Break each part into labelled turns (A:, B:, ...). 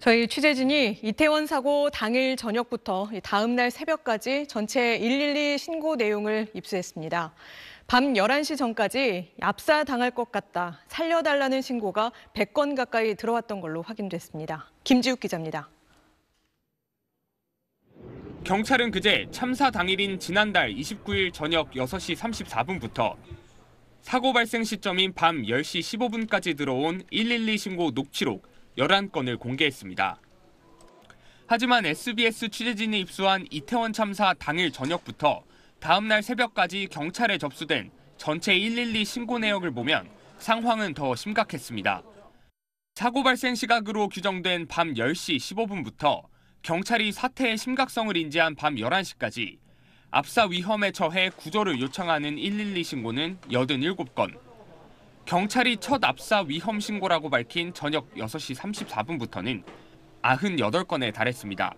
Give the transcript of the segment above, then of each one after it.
A: 저희 취재진이 이태원 사고 당일 저녁부터 다음 날 새벽까지 전체 112 신고 내용을 입수했습니다. 밤 11시 전까지 압사 당할 것 같다, 살려달라는 신고가 100건 가까이 들어왔던 걸로 확인됐습니다. 김지욱 기자입니다.
B: 경찰은 그제 참사 당일인 지난달 29일 저녁 6시 34분부터 사고 발생 시점인 밤 10시 15분까지 들어온 112 신고 녹취록 11건을 공개했습니다. 하지만 SBS 취재진이 입수한 이태원 참사 당일 저녁부터 다음 날 새벽까지 경찰에 접수된 전체 112 신고 내역을 보면 상황은 더 심각했습니다. 사고 발생 시각으로 규정된 밤 10시 15분부터 경찰이 사태의 심각성을 인지한 밤 11시까지 압사 위험에 처해 구조를 요청하는 112 신고는 87건, 경찰이 첫 압사 위험 신고라고 밝힌 저녁 6시 34분부터는 98건에 달했습니다.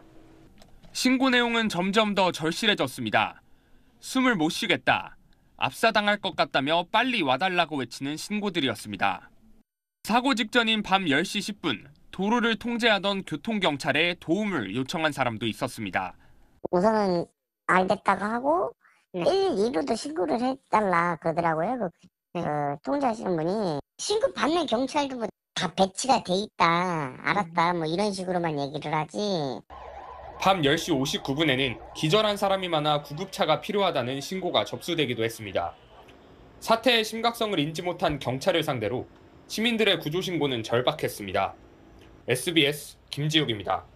B: 신고 내용은 점점 더 절실해졌습니다. 숨을 못 쉬겠다. 압사당할 것 같다며 빨리 와달라고 외치는 신고들이었습니다. 사고 직전인 밤 10시 10분 도로를 통제하던 교통경찰에 도움을 요청한 사람도 있었습니다.
C: 우선은 알겠다고 하고 112로도 신고를 해달라 그러더라고요. 그그 네. 통제하시는 분이 신고 받는 경찰도 뭐다 배치가 돼 있다 알았다 뭐 이런 식으로만 얘기를 하지
B: 밤 10시 59분에는 기절한 사람이 많아 구급차가 필요하다는 신고가 접수되기도 했습니다. 사태의 심각성을 인지 못한 경찰을 상대로 시민들의 구조 신고는 절박했습니다. SBS 김지욱입니다.